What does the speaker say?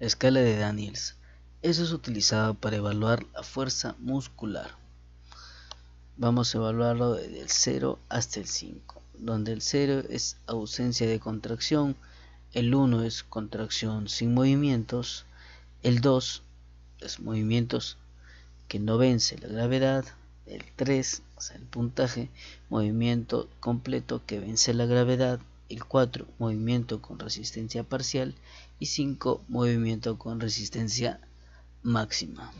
Escala de Daniels. Eso es utilizado para evaluar la fuerza muscular. Vamos a evaluarlo desde el 0 hasta el 5, donde el 0 es ausencia de contracción, el 1 es contracción sin movimientos, el 2 es movimientos que no vence la gravedad, el 3 es el puntaje, movimiento completo que vence la gravedad, el 4 movimiento con resistencia parcial y 5 movimiento con resistencia máxima.